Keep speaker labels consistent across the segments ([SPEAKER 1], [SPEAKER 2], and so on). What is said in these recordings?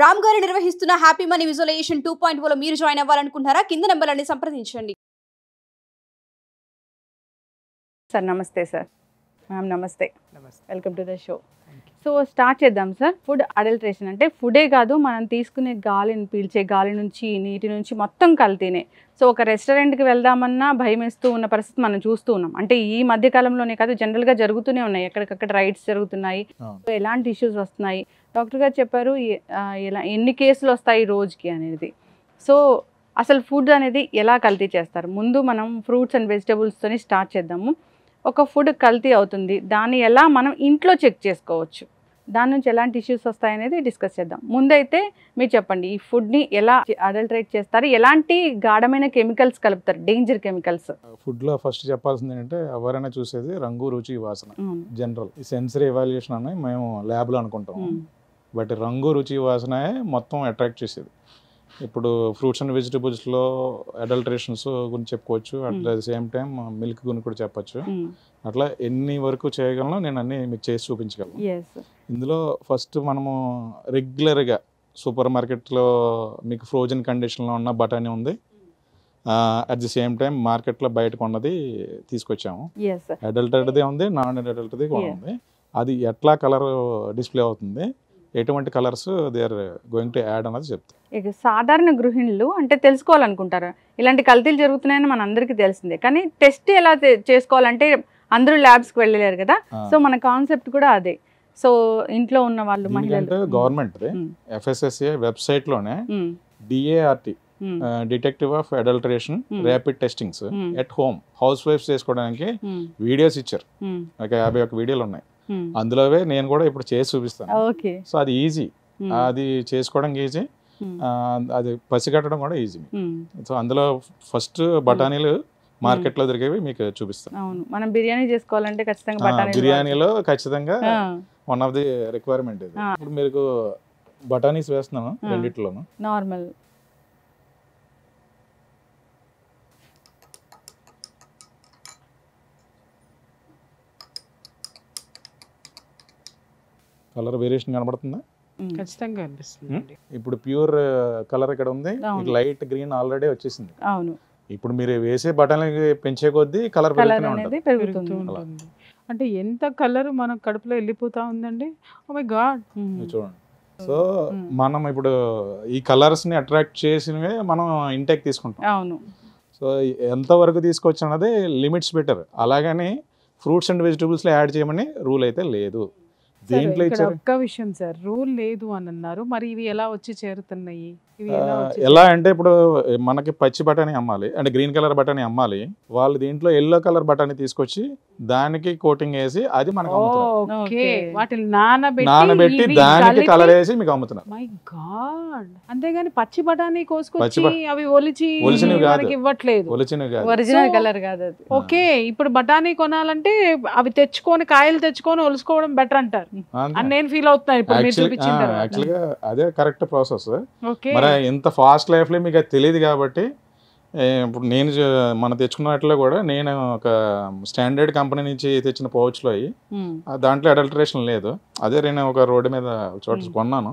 [SPEAKER 1] రామ్ గారు నిర్వహిస్తున్న happy money visualisation two point ఓలో మీరు జాయిన్ అవ్వాలనుకుంటున్నారా కింద నెంబర్లని సంప్రదించండి సార్ నమస్తే సార్ మ్యామ్ నమస్తే welcome to the show so start చేద్దాం సార్ ఫుడ్ అడల్ట్రేషన్ అంటే ఫుడే కాదు మనం తీసుకునే గాలిని పీల్చే గాలి నుంచి నీటి నుంచి మొత్తం కల్తీనే సో ఒక రెస్టారెంట్కి వెళ్దామన్నా భయం వేస్తూ ఉన్న పరిస్థితి మనం చూస్తూ ఉన్నాం అంటే ఈ మధ్య కాలంలోనే కాదు జనరల్గా జరుగుతూనే ఉన్నాయి ఎక్కడికక్కడ రైడ్స్ జరుగుతున్నాయి సో ఎలాంటి ఇష్యూస్ వస్తున్నాయి డాక్టర్ గారు చెప్పారు ఎలా ఎన్ని కేసులు వస్తాయి రోజుకి అనేది సో అసలు ఫుడ్ అనేది ఎలా కల్తీ చేస్తారు ముందు మనం ఫ్రూట్స్ అండ్ వెజిటబుల్స్తోనే స్టార్ట్ చేద్దాము ఒక ఫుడ్ కల్తీ అవుతుంది దాన్ని ఎలా మనం ఇంట్లో చెక్ చేసుకోవచ్చు దాని నుంచి ఎలాంటి ఇష్యూస్ వస్తాయనేది డిస్కస్ చేద్దాం ముందైతే మీరు చెప్పండి ఈ ఫుడ్ని ఎలా అడల్టరేట్ చేస్తారు ఎలాంటి గాఢమైన కెమికల్స్ కలుపుతారు డేంజర్ కెమికల్స్
[SPEAKER 2] ఫుడ్లో ఫస్ట్ చెప్పాల్సింది ఏంటంటే ఎవరైనా చూసేది రంగు రుచి వాసన జనరల్ ఈ సెన్సరీ ఎవాల్యుయేషన్ అనేది మేము ల్యాబ్లో అనుకుంటాం బట్ రంగు రుచి వాసన మొత్తం అట్రాక్ట్ చేసేది ఇప్పుడు ఫ్రూట్స్ అండ్ వెజిటబుల్స్లో అడల్టరేషన్స్ గురించి చెప్పుకోవచ్చు at the same time milk గురించి కూడా చెప్పచ్చు అట్లా ఎన్ని వరకు చేయగలను నేను అన్ని మీకు చేసి చూపించగలను ఇందులో ఫస్ట్ మనము రెగ్యులర్గా సూపర్ మార్కెట్లో మీకు ఫ్రోజన్ కండిషన్లో ఉన్న బటాని ఉంది అట్ ది సేమ్ టైం మార్కెట్లో బయట కొన్నది తీసుకొచ్చాము అడల్టెడ్దే ఉంది నాన్ అడల్ట్ది కూడా ఉంది అది ఎట్లా కలర్ డిస్ప్లే అవుతుంది ఎటువంటి colours they are going to add అన్నది చెప్తారు
[SPEAKER 1] ఇక సాధారణ గృహిణులు అంటే తెలుసుకోవాలనుకుంటారు ఇలాంటి కల్తీలు జరుగుతున్నాయని మన అందరికీ తెలిసిందే కానీ టెస్ట్ ఎలా చేసుకోవాలంటే అందరూ ల్యాబ్స్కి వెళ్ళలేరు కదా సో మన కాన్సెప్ట్ కూడా అదే సో ఇంట్లో ఉన్న వాళ్ళు మహిళలు
[SPEAKER 2] గవర్నమెంట్ ఎఫ్ఎస్ఎస్ఏ లోనే DART detective of adulteration rapid testings at home housewife చేసుకోవడానికి వీడియోస్ ఇచ్చారు ఒక యాభై ఒక వీడియోలు ఉన్నాయి Hmm. అందులోవే నేను కూడా ఇప్పుడు చేసి చూపిస్తాను సో అది ఈజీ hmm. అది చేసుకోవడం ఈజీ hmm. అది పసిగట్టడం కూడా ఈజీ సో అందులో ఫస్ట్ బఠానీలు మార్కెట్ లో దొరికేవి మీకు చూపిస్తాను
[SPEAKER 1] అవును మనం బిర్యానీ చేసుకోవాలంటే ఖచ్చితంగా బిర్యానీలో
[SPEAKER 2] ఖచ్చితంగా వన్ ఆఫ్ ది రిక్వైర్మెంట్ ఇది ఇప్పుడు మీకు బఠానీస్ వేస్తున్నాను రెండిట్లోనూ నార్మల్ కలర్ వేరియేషన్ కనబడుతుందా
[SPEAKER 1] ఖచ్చితంగా కనిపిస్తుంది
[SPEAKER 2] ఇప్పుడు ప్యూర్ కలర్ ఇక్కడ ఉంది లైట్ గ్రీన్ ఆల్రెడీ వచ్చేసింది అవును ఇప్పుడు మీరు వేసే బటన్ పెంచే కొద్దీ కలర్
[SPEAKER 1] అంటే ఎంత కలర్ మన కడుపులో వెళ్ళిపోతా ఉందండి oh
[SPEAKER 2] చూడండి సో మనం ఇప్పుడు ఈ కలర్స్ ని అట్రాక్ట్ చేసినవే మనం ఇంటెక్ తీసుకుంటాం అవును సో ఎంత వరకు తీసుకొచ్చు అన్నది లిమిట్స్ బెటర్ అలాగని ఫ్రూట్స్ అండ్ లో యాడ్ చేయమని రూల్ అయితే లేదు దేంట్లో ఒక్క
[SPEAKER 1] విషయం సార్ రూల్ లేదు అని అన్నారు మరి ఇవి ఎలా వచ్చి చేరుతున్నాయి ఎలా
[SPEAKER 2] అంటే ఇప్పుడు మనకి పచ్చి బఠానీ అమ్మాలి అంటే గ్రీన్ కలర్ బఠానీ అమ్మాలి వాళ్ళు దీంట్లో ఎల్లో కలర్ బఠానీ తీసుకొచ్చి దానికి కోటింగ్ వేసి అది మనకు
[SPEAKER 1] నానబెట్టి దానికి కలర్ వేసి మీకు అమ్ముతున్నారు అంతేగాని పచ్చి బఠానీ కోసుకొచ్చి అవి ఒలిచి మనకి ఇవ్వట్లేదు
[SPEAKER 2] ఒలిచినవి ఒరిజినల్ కలర్
[SPEAKER 1] కాదు ఓకే ఇప్పుడు బఠానీ కొనాలంటే అవి తెచ్చుకొని కాయలు తెచ్చుకొని ఒలుసుకోవడం బెటర్ అంటారు అని నేను ఫీల్ అవుతున్నాను
[SPEAKER 2] అదే కరెక్ట్ ప్రాసెస్ మరి ఇంత ఫాస్ట్ లైఫ్ లో మీకు తెలియదు కాబట్టి ఇప్పుడు నేను మనం వాటిలో కూడా నేను ఒక స్టాండర్డ్ కంపెనీ నుంచి తెచ్చిన పౌచ్లో అయ్యి దాంట్లో అడల్టరేషన్ లేదు అదే నేను ఒక రోడ్డు మీద చోట కొన్నాను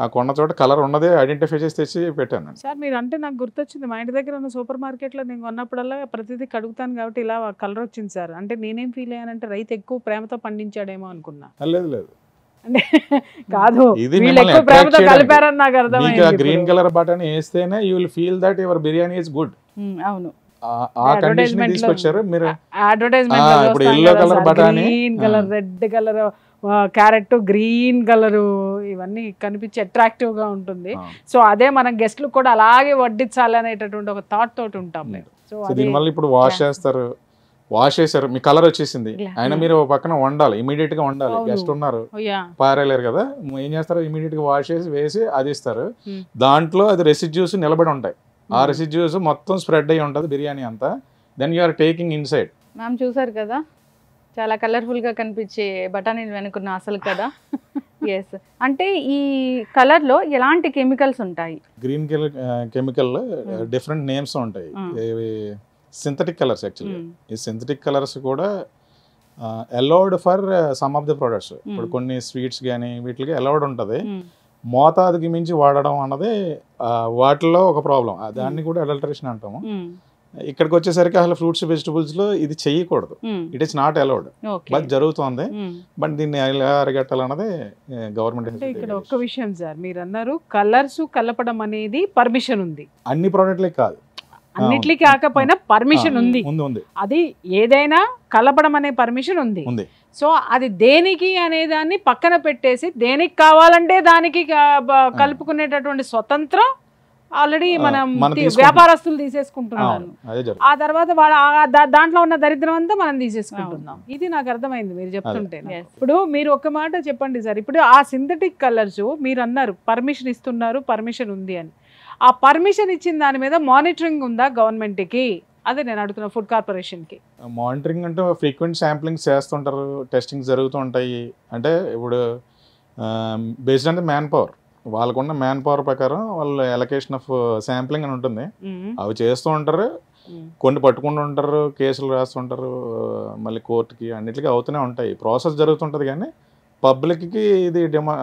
[SPEAKER 2] ఆ కొన్న చోట కలర్ ఉన్నదే ఐడెంటిఫై చేసి తెచ్చి పెట్టాను
[SPEAKER 1] సార్ మీరు అంటే నాకు గుర్తొచ్చింది మా ఇంటి దగ్గర ఉన్న సూపర్ మార్కెట్లో నేను కొన్నప్పుడల్లా ప్రతిదీ కడుగుతాను కాబట్టి ఇలా కలర్ వచ్చింది సార్ అంటే నేనేం ఫీల్ అయ్యానంటే రైతు ఎక్కువ ప్రేమతో పండించాడేమో అనుకున్నా
[SPEAKER 2] లేదు లేదు అంటే కాదు వీళ్ళు ఎక్కువ ప్రేమతో కలిపారని నాకు అర్థమైంది గ్రీన్ కలర్ బటన్ వేస్తేనే you will feel that your biryani is good అవును ఆ మీరు
[SPEAKER 1] అడ్వర్టైజ్మెంట్ ఇప్పుడు కలర్ బటానీ green colour red colour carrot green colour ఇవన్నీ కనిపించి గా ఉంటుంది సో అదే మనం గెస్ట్ లు కూడా అలాగే వడ్డించాలి అనేటటువంటి ఒక థాట్ తోటి ఉంటాం మేము సో దీనివల్ల ఇప్పుడు వాష్
[SPEAKER 2] చేస్తారు వాష్ చేశారు మీ కలర్ వచ్చేసింది అయినా మీరు పక్కన వండాలి ఇమీడియట్ గా వండాలి గెస్ట్ ఉన్నారు పారేలేరు కదా ఏం చేస్తారు ఇమీడియట్ గా వాష్ చేసి వేసి అది ఇస్తారు దాంట్లో అది రెసిడ్యూస్ నిలబడి ఉంటాయి ఆ రెసిడ్యూస్ మొత్తం స్ప్రెడ్ అయ్యి ఉంటుంది బిర్యానీ అంతా then you are are taking inside
[SPEAKER 1] ma'am చూసారు కదా చాలా కలర్ఫుల్ గా కనిపించే బటానీ వెనుకున్న అసలు కదా ఎస్ అంటే ఈ కలర్లో ఎలాంటి కెమికల్స్ ఉంటాయి
[SPEAKER 2] green colour chemical different names ఉంటాయి సింథటిక్ కలర్స్ యాక్చువల్గా ఈ సింథటిక్ కలర్స్ కూడా allowed for some of the products ఇప్పుడు కొన్ని స్వీట్స్ కానీ వీటికి అలౌడ్ ఉంటుంది hmm. మోతాదుకి మించి వాడడం అన్నది వాటిలో ఒక ప్రాబ్లం దాన్ని hmm. కూడా అడల్టరేషన్ అంటాము hmm. ఇక్కడికి వచ్చేసరికి అసలు ఫ్రూట్స్ వెజిటబుల్స్ లో ఇది చేయకూడదు it is not allowed but జరుగుతుంది బట్ దీన్ని ఎలా అరగట్టాలన్నది గవర్నమెంట్ ఇక్కడ
[SPEAKER 1] ఒక్క విషయం సార్ మీరు అన్నారు కలర్స్ కలపడం అనేది పర్మిషన్ ఉంది
[SPEAKER 2] అన్ని ప్రోడక్ట్లే కాదు అన్నిటికీ
[SPEAKER 1] కాకపోయినా పర్మిషన్ ఉంది అది ఏదైనా కలపడం అనే పర్మిషన్ ఉంది సో అది దేనికి అనే దాన్ని పక్కన పెట్టేసి దేనికి కావాలంటే దానికి కలుపుకునేటటువంటి స్వతంత్రం ఆల్రెడీ మనం వ్యాపారస్తులు తీసేసుకుంటున్నారు ఆ తర్వాత వాళ్ళ దాంట్లో ఉన్న దరిద్రం అంతా మనం తీసేసుకుంటున్నాం ఇది నాకు అర్థమైంది మీరు చెప్తుంటే ఇప్పుడు మీరు ఒక మాట చెప్పండి సార్ ఇప్పుడు ఆ సింథటిక్ కలర్స్ మీరు అన్నారు పర్మిషన్ ఇస్తున్నారు పర్మిషన్ ఉంది అని ఆ పర్మిషన్ ఇచ్చిన దాని మీద మానిటరింగ్ ఉందా గవర్నమెంట్కి అదే నేను అడుగుతున్న ఫుడ్ కార్పొరేషన్కి
[SPEAKER 2] మానిటరింగ్ అంటే ఫ్రీక్వెంట్ శాంప్లింగ్ చేస్తుంటారు టెస్టింగ్ జరుగుతూ ఉంటాయి అంటే ఇప్పుడు బేస్డ్ అంటే మ్యాన్ పవర్ వాళ్ళకున్న మ్యాన్ పవర్ ప్రకారం వాళ్ళు ఎలకేషన్ ఆఫ్ శాంప్లింగ్ అని ఉంటుంది అవి చేస్తూ ఉంటారు కొన్ని పట్టుకుంటూ ఉంటారు కేసులు రాస్తుంటారు మళ్ళీ కోర్టుకి అన్నిటికీ అవుతూనే ఉంటాయి ప్రాసెస్ జరుగుతుంటుంది కానీ పబ్లిక్కి ఇది డిమా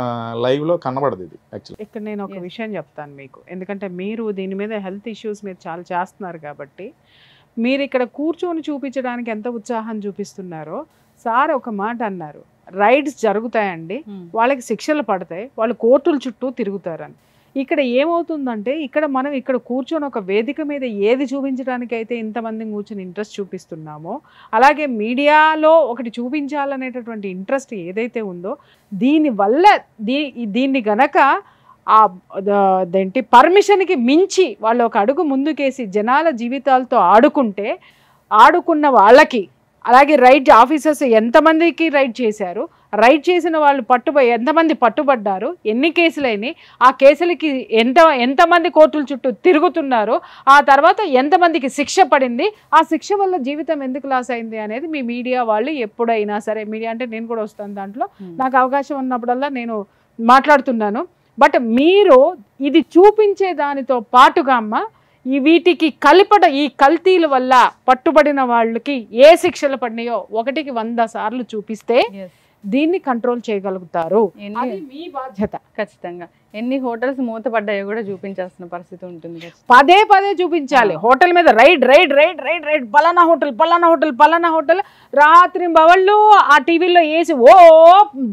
[SPEAKER 2] లైవ్లో కనబడదు ఇది యాక్చువల్లీ
[SPEAKER 1] ఇక్కడ నేను ఒక విషయం చెప్తాను మీకు ఎందుకంటే మీరు దీని మీద హెల్త్ ఇష్యూస్ మీరు చాలా చేస్తున్నారు కాబట్టి మీరు ఇక్కడ కూర్చొని చూపించడానికి ఎంత ఉత్సాహం చూపిస్తున్నారో సార్ ఒక మాట అన్నారు రైడ్స్ జరుగుతాయండి hmm. వాళ్ళకి శిక్షలు పడతాయి వాళ్ళు కోర్టుల చుట్టూ తిరుగుతారని ఇక్కడ ఏమవుతుందంటే ఇక్కడ మనం ఇక్కడ కూర్చొని ఒక వేదిక మీద ఏది చూపించడానికి అయితే ఇంతమంది కూర్చొని ఇంట్రెస్ట్ చూపిస్తున్నామో అలాగే మీడియాలో ఒకటి చూపించాలనేటటువంటి ఇంట్రెస్ట్ ఏదైతే ఉందో దీనివల్ల దీ దీన్ని గనక ఆ అదేంటి పర్మిషన్కి మించి వాళ్ళు ఒక అడుగు ముందుకేసి జనాల జీవితాలతో ఆడుకుంటే ఆడుకున్న వాళ్ళకి అలాగే రైట్ ఆఫీసర్స్ ఎంతమందికి రైట్ చేశారు రైట్ చేసిన వాళ్ళు పట్టుబ ఎంతమంది పట్టుబడ్డారు ఎన్ని కేసులైనాయి ఆ కేసులకి ఎంత ఎంతమంది కోర్టుల చుట్టూ తిరుగుతున్నారు ఆ తర్వాత ఎంతమందికి శిక్ష పడింది ఆ శిక్ష వల్ల జీవితం ఎందుకు లాస్ అయింది అనేది మీ మీడియా వాళ్ళు ఎప్పుడైనా సరే మీడియా అంటే నేను కూడా వస్తాను దాంట్లో నాకు అవకాశం ఉన్నప్పుడల్లా నేను మాట్లాడుతున్నాను బట్ మీరు ఇది చూపించే దానితో పాటుగా అమ్మ ఈ వీటికి కలిపట ఈ కల్తీల వల్ల పట్టుబడిన వాళ్ళకి ఏ శిక్షలు పడినాయో ఒకటికి వంద సార్లు చూపిస్తే దీన్ని కంట్రోల్ చేయగలుగుతారు మీ బాధ్యత ఖచ్చితంగా ఎన్ని హోటల్స్ మూతపడ్డాయో కూడా చూపించాల్సిన పరిస్థితి ఉంటుంది పదే పదే చూపించాలి హోటల్ మీద raid raid raid raid raid పలానా హోటల్ పలానా హోటల్ పలానా హోటల్ రాత్రి బవళ్ళు ఆ టీవీలో వేసి ఓ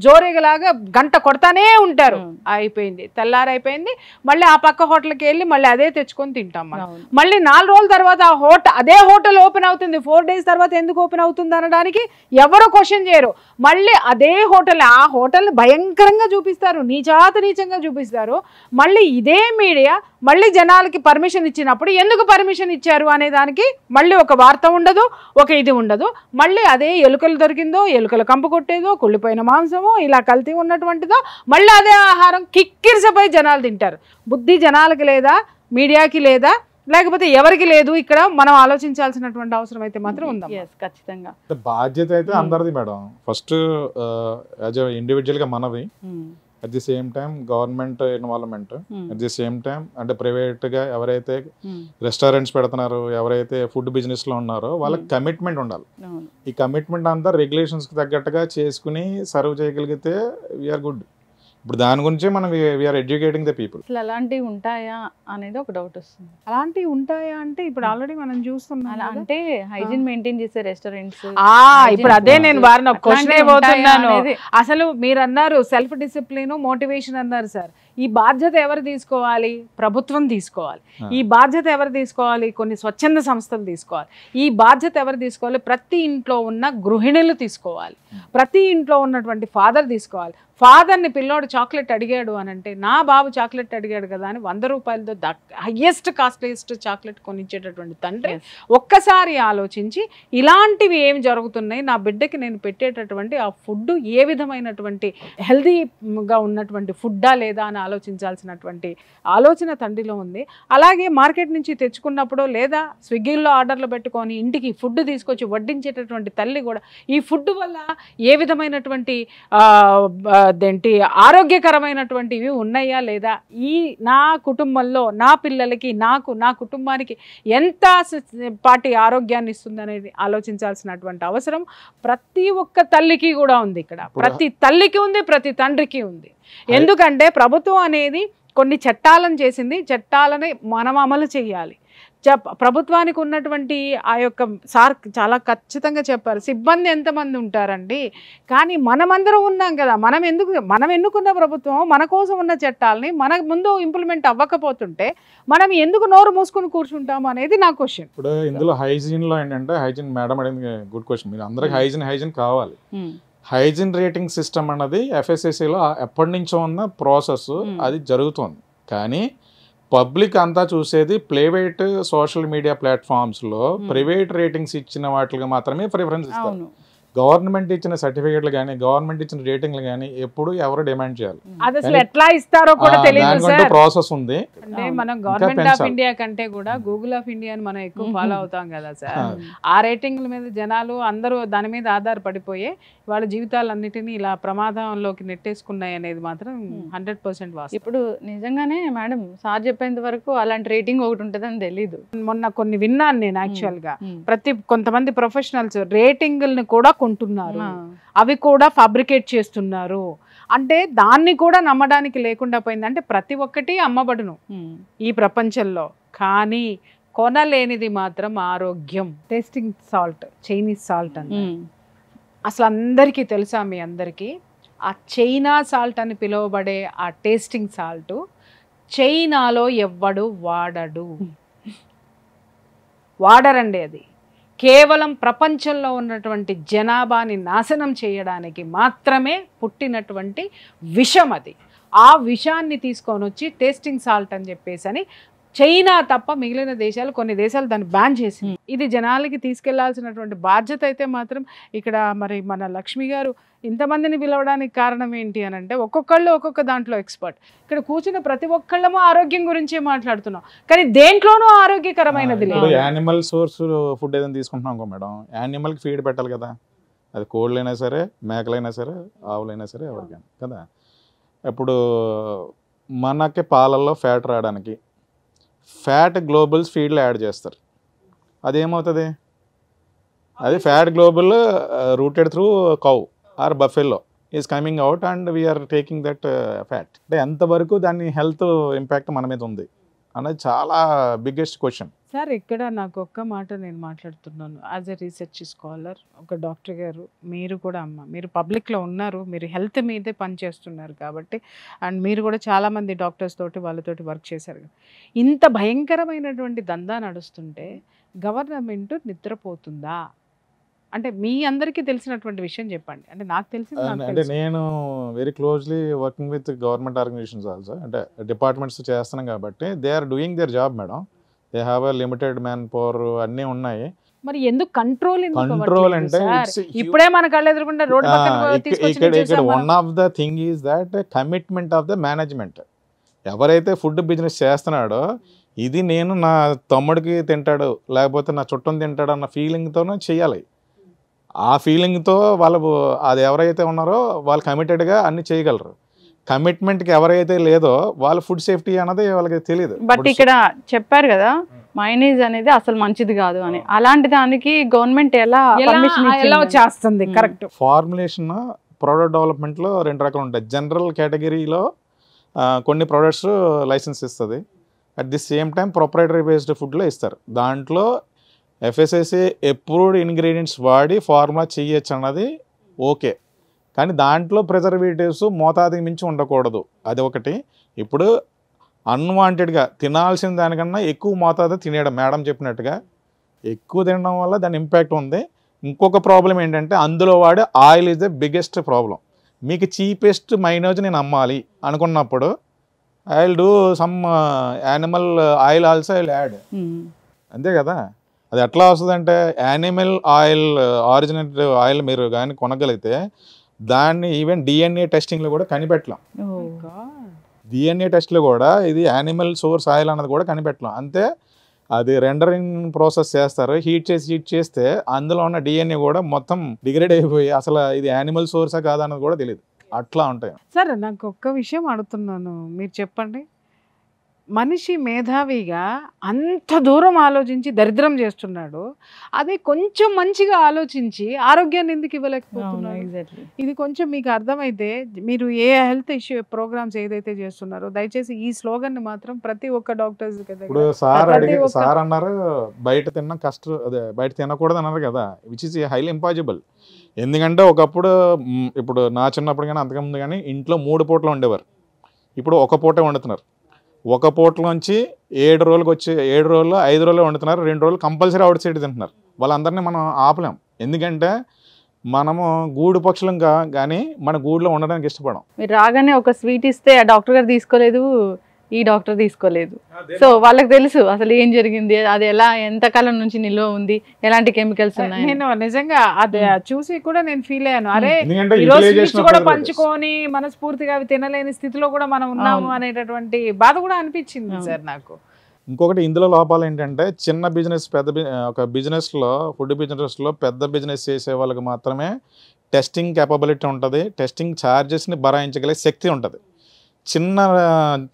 [SPEAKER 1] జోరేగలాగా గంట కొడతానే ఉంటారు అయిపోయింది తెల్లారైపోయింది మళ్ళీ ఆ పక్క హోటల్కి వెళ్ళి మళ్ళీ అదే తెచ్చుకొని తింటాం మనం మళ్ళీ నాలుగు రోజుల తర్వాత ఆ హోటల్ అదే హోటల్ ఓపెన్ అవుతుంది ఫోర్ డేస్ తర్వాత ఎందుకు ఓపెన్ అవుతుంది అనడానికి ఎవరు క్వశ్చన్ చేయరు మళ్ళీ అదే హోటల్ ఆ హోటల్ భయంకరంగా చూపిస్తారు నీచాత నీచంగా చూపిస్తారు ప్రచురిస్తారు మళ్ళీ ఇదే మీడియా మళ్ళీ జనాలకి పర్మిషన్ ఇచ్చినప్పుడు ఎందుకు పర్మిషన్ ఇచ్చారు అనే దానికి మళ్ళీ ఒక వార్త ఉండదు ఒక ఇది ఉండదు మళ్ళీ అదే ఎలుకలు దొరికిందో ఎలుకలు కంపు కొట్టేదో కుళ్ళిపోయిన మాంసమో ఇలా కల్తీ ఉన్నటువంటిదో మళ్ళీ అదే ఆహారం కిక్కిరిసపోయి జనాలు తింటారు బుద్ధి జనాలకి లేదా మీడియాకి లేదా లేకపోతే ఎవరికి లేదు ఇక్కడ మనం ఆలోచించాల్సినటువంటి అవసరం అయితే మాత్రం ఉంది ఖచ్చితంగా
[SPEAKER 2] బాధ్యత అయితే hmm. అందరిది మేడం ఫస్ట్ యాజ్ ఇండివిజువల్ గా మనది hmm. At the same time government involvement at the same time అంటే ప్రైవేట్ గా ఎవరైతే రెస్టారెంట్స్ hmm. పెడుతున్నారు ఎవరైతే ఫుడ్ బిజినెస్ లో ఉన్నారో వాళ్ళకి కమిట్మెంట్ hmm. ఉండాలి ఈ కమిట్మెంట్ అంతా రెగ్యులేషన్స్ తగ్గట్టుగా చేసుకుని సర్వ్ చేయగలిగితే వీఆర్ గుడ్ ఇప్పుడు దాని గురించి మనం వీఆర్ ఎడ్యుకేటింగ్ ద పీపుల్ అసలు
[SPEAKER 1] అలాంటివి ఉంటాయా అనేది ఒక డౌట్ వస్తుంది అలాంటివి ఉంటాయా అంటే ఇప్పుడు ఆల్రెడీ మనం చూస్తున్నాం అంటే హైజీన్ మెయింటైన్ చేసే రెస్టారెంట్స్ ఇప్పుడు అదే నేను వారిని క్వశ్చన్ అయిపోతున్నాను అసలు మీరు అన్నారు సెల్ఫ్ డిసిప్లిన్ మోటివేషన్ అన్నారు సార్ ఈ బాధ్యత ఎవరు తీసుకోవాలి ప్రభుత్వం తీసుకోవాలి ఈ బాధ్యత ఎవరు తీసుకోవాలి కొన్ని స్వచ్ఛంద సంస్థలు తీసుకోవాలి ఈ బాధ్యత ఎవరు తీసుకోవాలి ప్రతి ఇంట్లో ఉన్న గృహిణులు తీసుకోవాలి ప్రతి ఇంట్లో ఉన్నటువంటి ఫాదర్ తీసుకోవాలి ఫాదర్ని పిల్లోడు చాక్లెట్ అడిగాడు అని అంటే నా బాబు చాక్లెట్ అడిగాడు కదా అని వంద రూపాయలతో ద హయ్యెస్ట్ కాస్ట్లీయెస్ట్ చాక్లెట్ కొనిచ్చేటటువంటి తండ్రి ఒక్కసారి ఆలోచించి ఇలాంటివి ఏం జరుగుతున్నాయి నా బిడ్డకి నేను పెట్టేటటువంటి ఆ ఫుడ్ ఏ విధమైనటువంటి హెల్దీగా ఉన్నటువంటి ఫుడ్డా లేదా అని ఆలోచించాల్సినటువంటి ఆలోచన తండ్రిలో ఉంది అలాగే మార్కెట్ నుంచి తెచ్చుకున్నప్పుడు లేదా స్విగ్గీలో ఆర్డర్లు పెట్టుకొని ఇంటికి ఫుడ్ తీసుకొచ్చి వడ్డించేటటువంటి తల్లి కూడా ఈ ఫుడ్ వల్ల ఏ విధమైనటువంటి అదేంటి ఆరోగ్యకరమైనటువంటివి ఉన్నాయా లేదా ఈ నా కుటుంబంలో నా పిల్లలకి నాకు నా కుటుంబానికి ఎంత పాటి ఆరోగ్యాన్ని ఇస్తుంది అనేది ఆలోచించాల్సినటువంటి అవసరం ప్రతి ఒక్క తల్లికి కూడా ఉంది ఇక్కడ ప్రతి తల్లికి ఉంది ప్రతి తండ్రికి ఉంది ఎందుకంటే ప్రభుత్వం అనేది కొన్ని చట్టాలను చేసింది చట్టాలని మనం అమలు చేయాలి ప్రభుత్వానికి ఉన్నటువంటి ఆ యొక్క సార్ చాలా ఖచ్చితంగా చెప్పారు సిబ్బంది ఎంతమంది ఉంటారండి కానీ మనమందరం ఉన్నాం కదా మనం ఎందుకు మనం ఎన్నుకున్న ప్రభుత్వం మన కోసం ఉన్న చట్టాలని మన ముందు ఇంప్లిమెంట్ అవ్వకపోతుంటే మనం ఎందుకు నోరు మూసుకుని కూర్చుంటాం అనేది నా క్వశ్చన్ ఇప్పుడు
[SPEAKER 2] ఇందులో హైజీన్లో ఏంటంటే హైజీన్ మేడం అడిగింది గుడ్ క్వశ్చన్ మీరు అందరికి hmm. హైజీన్ హైజీన్ కావాలి hmm. హైజీన్ రేటింగ్ సిస్టమ్ అన్నది ఎఫ్ఎస్ఎస్సిలో ఎప్పటి నుంచో ఉన్న ప్రాసెస్ hmm. అది జరుగుతుంది కానీ పబ్లిక్ అంతా చూసేది ప్రైవేట్ సోషల్ మీడియా ప్లాట్ఫామ్స్ లో ప్రైవేట్ రేటింగ్స్ ఇచ్చిన వాటికి మాత్రమే ప్రిఫరెన్స్ ఇస్తారు గవర్నమెంట్ ఇచ్చిన సర్టిఫికేట్లు కానీ గవర్నమెంట్ ఇచ్చిన రేటింగ్లు కానీ ఎప్పుడు ఎవరు డిమాండ్ చేయాలి ఎట్లా
[SPEAKER 1] ఇస్తారో కూడా తెలియదు ప్రాసెస్
[SPEAKER 2] ఉంది మనం గవర్నమెంట్ ఆఫ్ ఇండియా
[SPEAKER 1] కంటే కూడా గూగుల్ ఆఫ్ ఇండియాని మనం ఎక్కువ ఫాలో అవుతాం కదా సార్ ఆ రేటింగ్ల మీద జనాలు అందరూ దాని మీద ఆధారపడిపోయి వాళ్ళ జీవితాలన్నిటినీ ఇలా ప్రమాదంలోకి నెట్టేసుకున్నాయి అనేది మాత్రం హండ్రెడ్ పర్సెంట్ ఇప్పుడు నిజంగానే మేడం సార్ చెప్పేంత వరకు అలాంటి రేటింగ్ ఒకటి ఉంటుందని తెలీదు మొన్న కొన్ని విన్నాను నేను యాక్చువల్ గా ప్రతి కొంతమంది ప్రొఫెషనల్స్ రేటింగ్ కూడా కొంటున్నారు అవి కూడా ఫాబ్రికేట్ చేస్తున్నారు అంటే దాన్ని కూడా నమ్మడానికి లేకుండా పోయిందంటే ప్రతి ఒక్కటి అమ్మబడును ఈ ప్రపంచంలో కానీ కొనలేనిది మాత్రం ఆరోగ్యం టేస్టింగ్ సాల్ట్ చైనీస్ సాల్ట్ అని అసలు అందరికీ తెలుసా మీ అందరికీ ఆ చైనా సాల్ట్ అని పిలువబడే ఆ టేస్టింగ్ సాల్ట్ చైనాలో ఎవ్వడు వాడడు వాడరండి అది కేవలం ప్రపంచంలో ఉన్నటువంటి జనాభాని నాశనం చేయడానికి మాత్రమే పుట్టినటువంటి విషం అది ఆ విషాన్ని తీసుకొని వచ్చి టేస్టింగ్ సాల్ట్ అని చెప్పేసి అని చైనా తప్ప మిగిలిన దేశాలు కొన్ని దేశాలు దాన్ని బ్యాన్ చేసింది hmm. ఇది జనాలకి తీసుకెళ్లాల్సినటువంటి బాధ్యత అయితే మాత్రం ఇక్కడ మరి మన లక్ష్మి గారు ఇంతమందిని పిలవడానికి కారణం ఏంటి అని అంటే ఒక్కొక్కళ్ళు ఒక్కొక్క దాంట్లో ఎక్స్పర్ట్ ఇక్కడ కూర్చున్న ప్రతి ఒక్కళ్ళము ఆరోగ్యం గురించి మాట్లాడుతున్నాం కానీ దేంట్లోనూ ఆరోగ్యకరమైనది లేదు
[SPEAKER 2] యానిమల్ సోర్స్ ఫుడ్ ఏదైనా తీసుకుంటున్నాం మేడం యానిమల్కి ఫీడ్ పెట్టాలి కదా అది కోళ్ళైనా సరే మేకలైనా సరే ఆవులైనా సరే ఎవరికైనా కదా ఇప్పుడు మనకి పాలల్లో ఫ్యాట్ రావడానికి ఫ్యాట్ గ్లోబల్స్ ఫీడ్లో యాడ్ చేస్తారు అదేమవుతుంది అది fat global uh, rooted through cow or buffalo is coming out and we're taking that uh, fat అంటే ఎంతవరకు దాని హెల్త్ ఇంపాక్ట్ మన మీద ఉంది అనేది చాలా బిగ్గెస్ట్ క్వశ్చన్
[SPEAKER 1] సార్ ఇక్కడ నాకు ఒక్క మాట నేను మాట్లాడుతున్నాను యాజ్ ఎ రీసెర్చ్ స్కాలర్ ఒక డాక్టర్ గారు మీరు కూడా అమ్మ మీరు పబ్లిక్లో ఉన్నారు మీరు హెల్త్ మీదే పనిచేస్తున్నారు కాబట్టి అండ్ మీరు కూడా చాలామంది డాక్టర్స్ తోటి వాళ్ళతోటి వర్క్ చేశారు ఇంత భయంకరమైనటువంటి దందా నడుస్తుంటే గవర్నమెంట్ నిద్రపోతుందా అంటే మీ అందరికి తెలిసినటువంటి విషయం చెప్పండి అంటే నాకు తెలిసి అంటే
[SPEAKER 2] నేను very closely working with government organisations also అంటే డిపార్ట్మెంట్స్ చేస్తున్నాం కాబట్టి they are doing their job madam they have a limited manpower అన్నీ ఉన్నాయి
[SPEAKER 1] మరి ఎందుకు కంట్రోల్ కంట్రోల్ అంటే ఇప్పుడే మన కళ్ళు ఎదుర్కొంటే ఇక్కడ ఇక్కడ one
[SPEAKER 2] of the thing is that commitment of the management ఎవరైతే ఫుడ్ బిజినెస్ చేస్తున్నాడో ఇది నేను నా తమ్ముడికి తింటాడు లేకపోతే నా చుట్టం తింటాడు అన్న ఫీలింగ్తోనే చేయాలి ఆ ఫీలింగ్తో వాళ్ళు అది ఎవరైతే ఉన్నారో వాళ్ళు కమిటెడ్గా అన్ని చేయగలరు కమిట్మెంట్కి ఎవరైతే లేదో వాళ్ళ ఫుడ్ సేఫ్టీ అన్నది వాళ్ళకి తెలియదు బట్ ఇక్కడ
[SPEAKER 1] చెప్పారు కదా మైనీజ్ అనేది అసలు మంచిది కాదు అని అలాంటి దానికి గవర్నమెంట్ ఎలా ఎలా
[SPEAKER 2] చేస్తుంది కరెక్ట్ ఫార్ములేషన్ ప్రోడక్ట్ డెవలప్మెంట్లో రెండు రకాలు ఉంటాయి జనరల్ కేటగిరీలో కొన్ని ప్రోడక్ట్స్ లైసెన్స్ ఇస్తుంది at the same time proprietary based ఫుడ్లో ఇస్తారు దాంట్లో ఎఫ్ఎస్ఎస్సి ఎప్రూవ్డ్ ఇంగ్రీడియంట్స్ వాడి ఫార్ములా చేయొచ్చు అన్నది ఓకే కానీ దాంట్లో ప్రిజర్వేటివ్స్ మోతాది మించి ఉండకూడదు అది ఒకటి ఇప్పుడు అన్వాంటెడ్గా తినాల్సిన దానికన్నా ఎక్కువ మోతాదు తినేయడం మేడం చెప్పినట్టుగా ఎక్కువ తినడం వల్ల దాని ఇంపాక్ట్ ఉంది ఇంకొక ప్రాబ్లం ఏంటంటే అందులో వాడే oil is the biggest problem మీకు చీపెస్ట్ మైనోజ్ నేను అమ్మాలి అనుకున్నప్పుడు I will do some animal oil also I add అంతే కదా అది ఎట్లా వస్తుందంటే యానిమల్ ఆయిల్ ఆరిజినల్ ఆయిల్ మీరు కానీ కొనగలిగితే దాన్ని ఈవెన్ డిఎన్ఏ టెస్టింగ్లో కూడా కనిపెట్టలేం డిఎన్ఏ టెస్ట్లో కూడా ఇది యానిమల్ సోర్స్ ఆయిల్ అన్నది కూడా కనిపెట్టలేం అంతే అది రెండరింగ్ ప్రాసెస్ చేస్తారు హీట్ చేసి హీట్ చేస్తే అందులో ఉన్న డిఎన్ఏ కూడా మొత్తం డిగ్రేడ్ అయిపోయి అసలు ఇది యానిమల్ సోర్సా కాదన్నది కూడా తెలియదు అట్లా ఉంటాయి
[SPEAKER 1] సరే నాకు ఒక్క విషయం అడుగుతున్నాను మీరు చెప్పండి మనిషి మేధావిగా అంత దూరం ఆలోచించి దరిద్రం చేస్తున్నాడు అదే కొంచెం మంచిగా ఆలోచించి ఆరోగ్యాన్ని ఎందుకు ఇవ్వలేకపోతున్నాడు ఇది కొంచెం మీకు అర్థమైతే మీరు ఏ హెల్త్ ఇష్యూ ప్రోగ్రామ్స్ ఏదైతే చేస్తున్నారో దయచేసి ఈ స్లోగన్ మాత్రం ప్రతి ఒక్క డాక్టర్స్ సార్ సార్
[SPEAKER 2] అన్నారు బయట తిన్న కష్టం అదే బయట తినకూడదు అన్నారు కదా విచ్ ఇస్ హైలీ ఇంపాసిబుల్ ఎందుకంటే ఒకప్పుడు ఇప్పుడు నా చిన్నప్పుడు కానీ అంతకుముందు కానీ ఇంట్లో మూడు పూటలు ఉండేవారు ఇప్పుడు ఒక పూటే వండుతున్నారు ఒక పూటలోంచి ఏడు రోజులకు వచ్చి ఏడు రోజులు ఐదు రోజులు వండుతున్నారు రెండు రోజులు కంపల్సరీ అవుట్ సైడ్ తింటున్నారు వాళ్ళందరినీ మనం ఆపలేం ఎందుకంటే మనము గూడు పక్షులంగా కానీ మన గూడులో ఉండడానికి ఇష్టపడం
[SPEAKER 1] మీరు రాగానే ఒక స్వీట్ ఇస్తే ఆ డాక్టర్ గారు తీసుకోలేదు ఈ డాక్టర్ తీసుకోలేదు సో వాళ్ళకి తెలుసు అసలు ఏం జరిగింది అది ఎలా ఎంతకాలం నుంచి నిల్వ ఉంది ఎలాంటి కెమికల్స్ ఉన్నాయి నేను నిజంగా అది చూసి కూడా నేను ఫీల్ అయ్యాను అరే కూడా పంచుకొని మనస్ఫూర్తిగా అవి తినలేని స్థితిలో కూడా మనం ఉన్నాము అనేటటువంటి బాధ కూడా అనిపించింది సార్ నాకు
[SPEAKER 2] ఇంకొకటి ఇందులో లోపాలు ఏంటంటే చిన్న బిజినెస్ పెద్ద ఒక బిజినెస్లో ఫుడ్ బిజినెస్లో పెద్ద బిజినెస్ చేసే వాళ్ళకి మాత్రమే టెస్టింగ్ కేపబిలిటీ ఉంటుంది టెస్టింగ్ ఛార్జెస్ని భరాయించగలిగే శక్తి ఉంటుంది చిన్న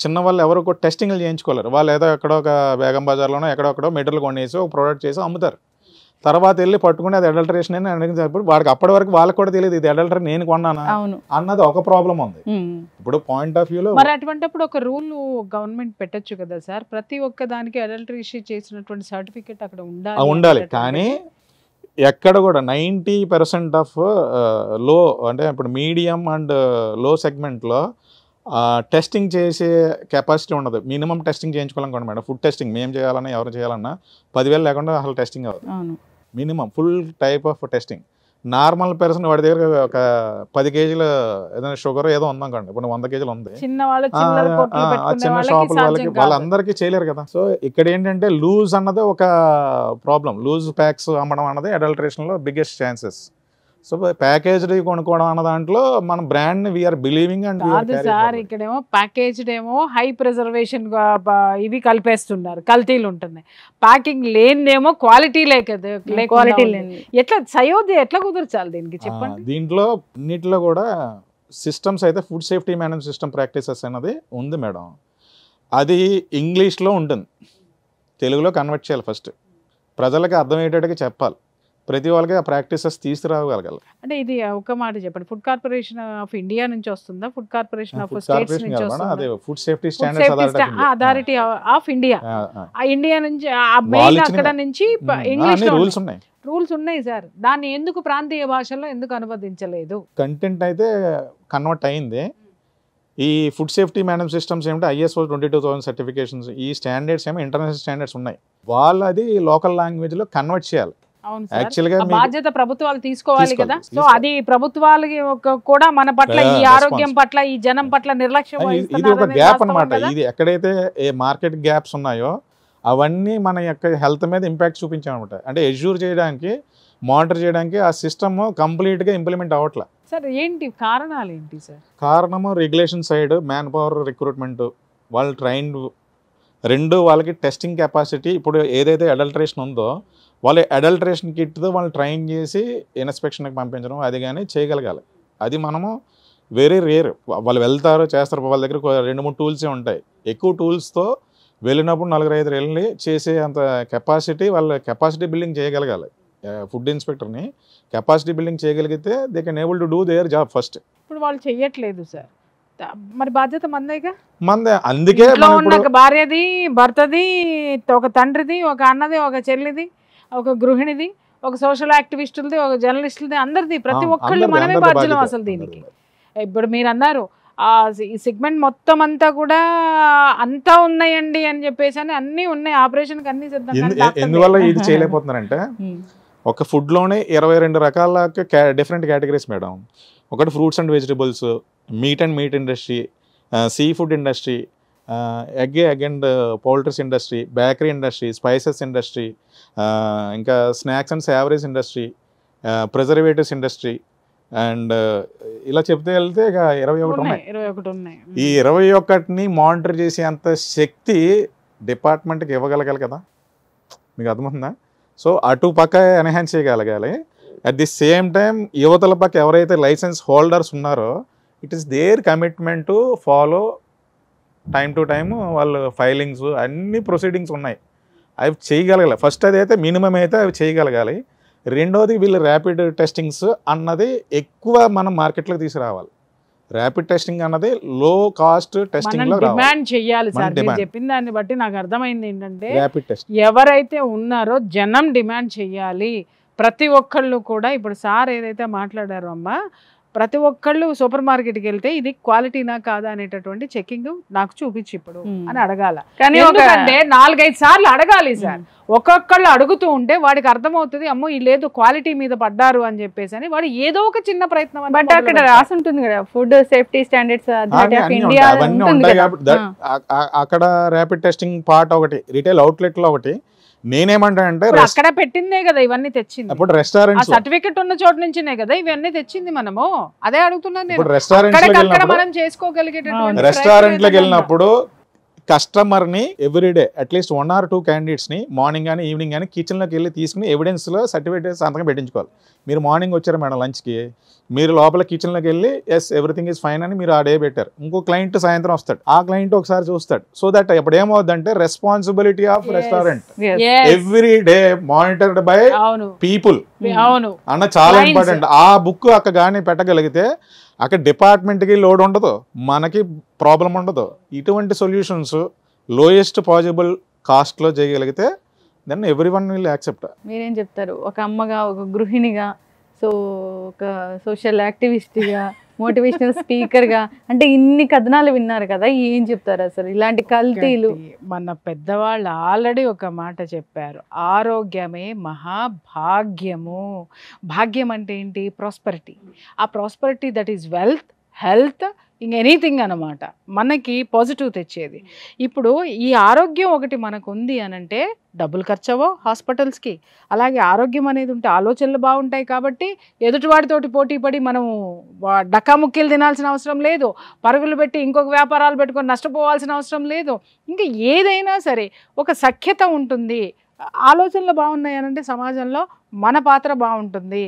[SPEAKER 2] చిన్న వాళ్ళు ఎవరు కూడా టెస్టింగ్లు చేయించుకోలేరు వాళ్ళు ఏదో ఎక్కడో ఒక బేగం బజార్లోనో ఎక్కడొక్కడో మెటీరియల్ కొనేసి ఒక ప్రొడక్ట్ చేసి అమ్ముతారు తర్వాత వెళ్ళి పట్టుకుని అది అడల్టరేషన్ అని అడిగినప్పుడు వాడికి అప్పటి వరకు వాళ్ళకి కూడా తెలియదు ఇది అడల్టర్ నేను కొన్నానా అన్నది ఒక ప్రాబ్లం ఉంది ఇప్పుడు పాయింట్ ఆఫ్ వ్యూలో మరి
[SPEAKER 1] అటువంటి ఒక రూల్ గవర్నమెంట్ పెట్టచ్చు కదా సార్ ప్రతి ఒక్క దానికి ఇష్యూ చేసినటువంటి సర్టిఫికేట్ అక్కడ ఉండాలి ఉండాలి కానీ
[SPEAKER 2] ఎక్కడ కూడా నైంటీ పర్సెంట్ ఆఫ్ లో అంటే ఇప్పుడు మీడియం అండ్ లో సెగ్మెంట్లో టెస్టింగ్ చేసే కెపాసిటీ ఉండదు మినిమం టెస్టింగ్ చేయించుకోవాలనుకోండి మేడం ఫుడ్ టెస్టింగ్ మేము చేయాలన్నా ఎవరు చేయాలన్నా పదివేలు లేకుండా అసలు టెస్టింగ్ అవ్వదు minimum full type of testing normal person వాడి దగ్గర ఒక పది కేజీలు ఏదైనా షుగర్ ఏదో ఉందనుకోండి ఇప్పుడు వంద కేజీలు ఉంది
[SPEAKER 1] చిన్న షాపుల వాళ్ళకి వాళ్ళందరికీ
[SPEAKER 2] చేయలేరు కదా సో ఇక్కడ ఏంటంటే లూజ్ అన్నది ఒక ప్రాబ్లం లూజ్ ప్యాక్స్ అమ్మడం అన్నది అడల్ట్రేషన్లో బిగ్గెస్ట్ ఛాన్సెస్ సో ప్యాకేజ్డ్ కొనుక్కోవడం అన్న దాంట్లో మన brand we're believing and sir
[SPEAKER 1] ఇక్కడేమో ప్యాకేజ్డ్ ఏమో హై ప్రిజర్వేషన్ ఇవి కలిపేస్తున్నారు కల్తీలు ఉంటున్నాయి ప్యాకింగ్ లేనిదేమో క్వాలిటీ లేక క్వాలిటీ లేని ఎట్లా సయోధ్య ఎట్లా కుదరచాలి దీనికి చెప్పండి
[SPEAKER 2] దీంట్లో నీటిలో కూడా సిస్టమ్స్ అయితే food safety manage system practices అనేది ఉంది మేడం అది ఇంగ్లీష్లో ఉంటుంది తెలుగులో కన్వర్ట్ చేయాలి ఫస్ట్ ప్రజలకు అర్థమయ్యేటట్టుగా చెప్పాలి ప్రతి వాళ్ళకి ఆ ప్రాక్టీసెస్ తీసుకురాగలగాలి
[SPEAKER 1] అంటే ఇది ఒక మాట చెప్పండి ఫుడ్ కార్పొరేషన్ ఆఫ్ ఇండియా నుంచి వస్తుందా ఫుడ్ కార్పొరేషన్ ఆఫ్ స్టేట్స్ నుంచి అదే
[SPEAKER 2] food safety standards
[SPEAKER 1] authority of India ఆ ఇండియా నుంచి అక్కడ నుంచి ఇంగ్లీష్ రూల్స్ ఉన్నాయి రూల్స్ ఉన్నాయి సార్ దాన్ని ఎందుకు ప్రాంతీయ భాషల్లో ఎందుకు అనువదించలేదు
[SPEAKER 2] కంటెంట్ అయితే కన్వర్ట్ అయింది ఈ ఫుడ్ సేఫ్టీ మేనేజ్ సిస్టమ్స్ ఏమిటి ISO twenty two thousand certifications ఈ స్టాండర్డ్స్ ఏమో ఇంటర్నేషనల్ స్టాండర్డ్స్ ఉన్నాయి అది లోకల్ లాంగ్వేజ్లో కన్వర్ట్ చేయాలి
[SPEAKER 1] యాక్చువల్గా బాధ్యత ప్రభుత్వాలు తీసుకోవాలి కదా సో అది ప్రభుత్వాలు కూడా మన పట్ల ఈ ఆరోగ్యం పట్ల ఈ జనం పట్ల నిర్లక్ష్యం ఇది ఒక గ్యాప్ అనమాట ఇది
[SPEAKER 2] ఎక్కడైతే ఏ మార్కెట్ గ్యాప్స్ ఉన్నాయో అవన్నీ మన యొక్క హెల్త్ మీద ఇంపాక్ట్ అనమాట అంటే ఎజ్యూర్ చేయడానికి మానిటర్ చేయడానికి ఆ సిస్టమ్ కంప్లీట్ గా ఇంప్లిమెంట్ అవ్వట్లే
[SPEAKER 1] సార్ ఏంటి కారణాలు ఏంటి సార్
[SPEAKER 2] కారణము regulation side manpower recruitment వాళ్ళు ట్రైన్ రెండు వాళ్ళకి టెస్టింగ్ కెపాసిటీ ఇప్పుడు ఏదైతే అడల్టరేషన్ ఉందో వాళ్ళు అడల్టరేషన్ కిట్తో వాళ్ళు ట్రైన్ చేసి ఇన్స్పెక్షన్కి పంపించడం అది కానీ చేయగలగాలి అది మనము వెరీ రేర్ వాళ్ళు వెళ్తారు చేస్తారు వాళ్ళ దగ్గర రెండు మూడు టూల్సే ఉంటాయి ఎక్కువ టూల్స్తో వెళ్ళినప్పుడు నలుగురు ఐదు వెళ్ళి చేసే అంత కెపాసిటీ వాళ్ళ కెపాసిటీ బిల్డింగ్ చేయగలగాలి ఫుడ్ ఇన్స్పెక్టర్ని కెపాసిటీ బిల్డింగ్ చేయగలిగితే they can able to do their job first
[SPEAKER 1] ఇప్పుడు వాళ్ళు చేయట్లేదు సార్ మరి బాధ్యత మందేగా
[SPEAKER 2] మందే అందుకే
[SPEAKER 1] భార్యది భర్తది ఒక తండ్రిది ఒక అన్నది ఒక చెల్లిది ఒక గృహిణిది ఒక సోషల్ యాక్టివిస్టులది ఒక జర్నలిస్టులది అందరిది ప్రతి ఒక్కళ్ళు మనమే బాధ్యులం అసలు దీనికి ఇప్పుడు మీరు అన్నారు ఈ సెగ్మెంట్ మొత్తం అంతా కూడా అంతా ఉన్నాయండి అని చెప్పేసి అని అన్నీ ఉన్నాయి ఆపరేషన్ అన్ని సిద్ధం ఎందువల్ల ఇది
[SPEAKER 2] చేయలేకపోతున్నారంటే ఒక ఫుడ్ లోనే ఇరవై రెండు రకాల డిఫరెంట్ కేటగిరీస్ మేడం ఒకటి fruits and vegetables meat and meat industry seafood industry egg egg and poultries industry bakery industry spices industry ఇంకా snacks and savouries industry preservatives industry and ఇలా చెప్తే వెళ్తే ఇక ఇరవై ఒకటి ఉన్నాయి ఒకటి ఉన్నాయి ఈ ఇరవై ఒకటిని మానిటర్ చేసే అంత శక్తి డిపార్ట్మెంట్కి ఇవ్వగలగాలి కదా మీకు అర్థమవుతుందా సో అటు పక్క ఎన్హాన్స్ చేయగలగాలి అట్ ది సేమ్ టైం యువతల పక్క ఎవరైతే లైసెన్స్ హోల్డర్స్ ఉన్నారో it is their commitment to follow time to time వాళ్ళు ఫైలింగ్స్ అన్ని ప్రొసీడింగ్స్ ఉన్నాయి అవి చేయగలగాలి ఫస్ట్ అది అయితే మినిమం అయితే అవి చేయగలగాలి రెండోది వీళ్ళు ర్యాపిడ్ టెస్టింగ్స్ అన్నది ఎక్కువ మనం మార్కెట్లోకి తీసుకురావాలి ర్యాపిడ్ టెస్టింగ్ అన్నది లో కాస్ట్ టెస్టింగ్ డిమాండ్
[SPEAKER 1] చేయాలి సార్ నేను చెప్పిన దాన్ని బట్టి నాకు అర్థమైంది ఏంటంటే ర్యాపిడ్ టెస్ట్ ఎవరైతే ఉన్నారో జనం డిమాండ్ చేయాలి ప్రతి ఒక్కళ్ళు కూడా ఇప్పుడు సార్ ఏదైతే మాట్లాడారో అమ్మా ప్రతి ఒక్కళ్ళు సూపర్ మార్కెట్కి వెళ్తే ఇది క్వాలిటీనా కాదా అనేటటువంటి చెకింగ్ నాకు చూపించి ఇప్పుడు అని అడగాల కానీ ఎందుకంటే నాలుగైదు సార్లు అడగాలి సార్ ఒక్కొక్కళ్ళు అడుగుతూ ఉంటే వాడికి అర్థమవుతుంది అమ్మో ఈ లేదు క్వాలిటీ మీద పడ్డారు అని చెప్పేసి అని వాడు ఏదో ఒక చిన్న ప్రయత్నం బట్ అక్కడ రాసి ఉంటుంది కదా ఫుడ్ సేఫ్టీ స్టాండర్డ్స్ ఇండియా
[SPEAKER 2] అక్కడ ర్యాపిడ్ టెస్టింగ్ పార్ట్ ఒకటి రిటైల్ అవుట్లెట్ లో ఒకటి నేనేమంటానంటే అక్కడ
[SPEAKER 1] పెట్టిందే కదా ఇవన్నీ తెచ్చింది ఇప్పుడు రెస్టారెంట్ సర్టిఫికెట్ ఉన్న చోట నుంచినే కదా ఇవన్నీ తెచ్చింది మనము అదే అడుగుతున్నాను రెస్టారెంట్ మనం చేసుకోగలిగే రెస్టారెంట్లకు వెళ్ళినప్పుడు
[SPEAKER 2] కస్టమర్ని everyday at least one or two క్యాండిడేట్స్ని మార్నింగ్ కానీ ఈవినింగ్ కానీ కిచెన్లోకి వెళ్ళి తీసుకుని ఎవిడెన్స్లో సర్టిఫికేట్ సంతకం పెట్టించుకోవాలి మీరు మార్నింగ్ వచ్చారు మేడం లంచ్కి మీరు లోపల కిచెన్లోకి వెళ్ళి ఎస్ ఎవ్రీథింగ్ ఈజ్ ఫైన్ అని మీరు ఆ డే పెట్టారు ఇంకో క్లయింట్ సాయంత్రం వస్తాడు ఆ క్లయింట్ ఒకసారి చూస్తాడు సో దట్ ఇప్పుడు ఏమవుద్దంటే responsibility of restaurant every day monitored by people అన్న చాలా ఇంపార్టెంట్ ఆ బుక్ అక్కగానే కానీ పెట్టగలిగితే అక్కడ డిపార్ట్మెంట్కి లోడ్ ఉండదు మనకి ప్రాబ్లం ఉండదు ఇటువంటి సొల్యూషన్స్ లోయెస్ట్ పాజిబుల్ కాస్ట్లో చేయగలిగితే దాన్ని ఎవ్రీ వన్ విల్ యాక్సెప్ట్
[SPEAKER 1] మీరేం చెప్తారు ఒక అమ్మగా ఒక గృహిణిగా సో ఒక సోషల్ యాక్టివిస్ట్గా మోటివేషనల్ స్పీకర్ గా అంటే ఇన్ని కథనాలు విన్నారు కదా ఏం చెప్తారు అసలు ఇలాంటి కల్తీలు మన పెద్దవాళ్ళు ఆల్రెడీ ఒక మాట చెప్పారు ఆరోగ్యమే మహాభాగ్యము భాగ్యం అంటే ఏంటి ప్రాస్పరిటీ ఆ prosperity that is wealth health ఇంక ఎనీథింగ్ అనమాట మనకి పాజిటివ్ తెచ్చేది ఇప్పుడు ఈ ఆరోగ్యం ఒకటి మనకు ఉంది అని అంటే డబ్బులు ఖర్చవో హాస్పిటల్స్కి అలాగే ఆరోగ్యం అనేది ఉంటే ఆలోచనలు బాగుంటాయి కాబట్టి ఎదుటివాడితోటి పోటీ పడి మనం డక్కాముక్కీలు తినాల్సిన అవసరం లేదు పరుగులు పెట్టి ఇంకొక వ్యాపారాలు పెట్టుకొని నష్టపోవాల్సిన అవసరం లేదు ఇంకా ఏదైనా సరే ఒక సఖ్యత ఉంటుంది ఆలోచనలు అంటే సమాజంలో మన పాత్ర బాగుంటుంది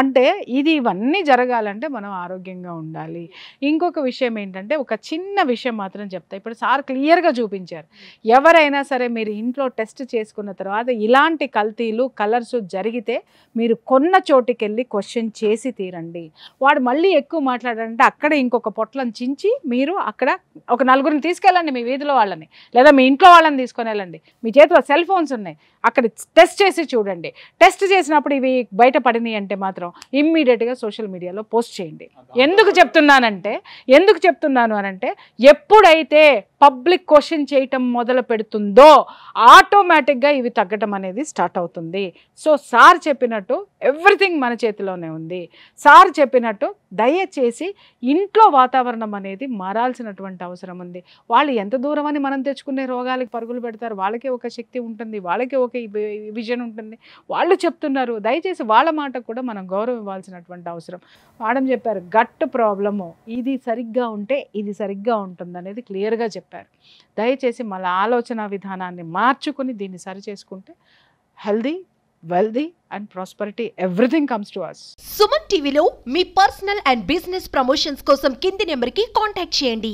[SPEAKER 1] అంటే ఇది ఇవన్నీ జరగాలంటే మనం ఆరోగ్యంగా ఉండాలి ఇంకొక విషయం ఏంటంటే ఒక చిన్న విషయం మాత్రం చెప్తా ఇప్పుడు సార్ క్లియర్గా చూపించారు ఎవరైనా సరే మీరు ఇంట్లో టెస్ట్ చేసుకున్న తర్వాత ఇలాంటి కల్తీలు కలర్స్ జరిగితే మీరు కొన్న చోటికి వెళ్ళి క్వశ్చన్ చేసి తీరండి వాడు మళ్ళీ ఎక్కువ మాట్లాడాలంటే అక్కడ ఇంకొక పొట్లను చించి మీరు అక్కడ ఒక నలుగురిని తీసుకెళ్ళండి మీ వీధిలో వాళ్ళని లేదా మీ ఇంట్లో వాళ్ళని తీసుకొని వెళ్ళండి మీ చేతిలో సెల్ ఫోన్స్ ఉన్నాయి అక్కడ టెస్ట్ చేసి చూడండి టెస్ట్ చేసినప్పుడు ఇవి బయటపడినాయి అంటే మాత్రం ఇమ్మీడియట్గా సోషల్ మీడియాలో పోస్ట్ చేయండి ఎందుకు చెప్తున్నానంటే ఎందుకు చెప్తున్నాను అనంటే ఎప్పుడైతే పబ్లిక్ క్వశ్చన్ చేయటం మొదలు పెడుతుందో ఆటోమేటిక్గా ఇవి తగ్గటం అనేది స్టార్ట్ అవుతుంది సో సార్ చెప్పినట్టు ఎవ్రీథింగ్ మన చేతిలోనే ఉంది సార్ చెప్పినట్టు దయచేసి ఇంట్లో వాతావరణం అనేది మారాల్సినటువంటి అవసరం ఉంది వాళ్ళు ఎంత దూరం అని మనం తెచ్చుకునే రోగాలకి పరుగులు పెడతారు వాళ్ళకే ఒక శక్తి ఉంటుంది వాళ్ళకే ఒక విజన్ ఉంటుంది వాళ్ళు చెప్తున్న చెప్తున్నారు దయచేసి వాళ్ళ మాట కూడా మనం గౌరవం ఇవ్వాల్సినటువంటి అవసరం మేడం చెప్పారు గట్ ప్రాబ్లము ఇది సరిగ్గా ఉంటే ఇది సరిగ్గా ఉంటుంది అనేది క్లియర్గా చెప్పారు దయచేసి మన ఆలోచన విధానాన్ని మార్చుకుని దీన్ని సరి చేసుకుంటే healthy wealthy and prosperity everything comes to us Suman టీవీలో మీ పర్సనల్ అండ్ బిజినెస్ ప్రమోషన్స్ కోసం కింది నెంబర్కి కాంటాక్ట్ చేయండి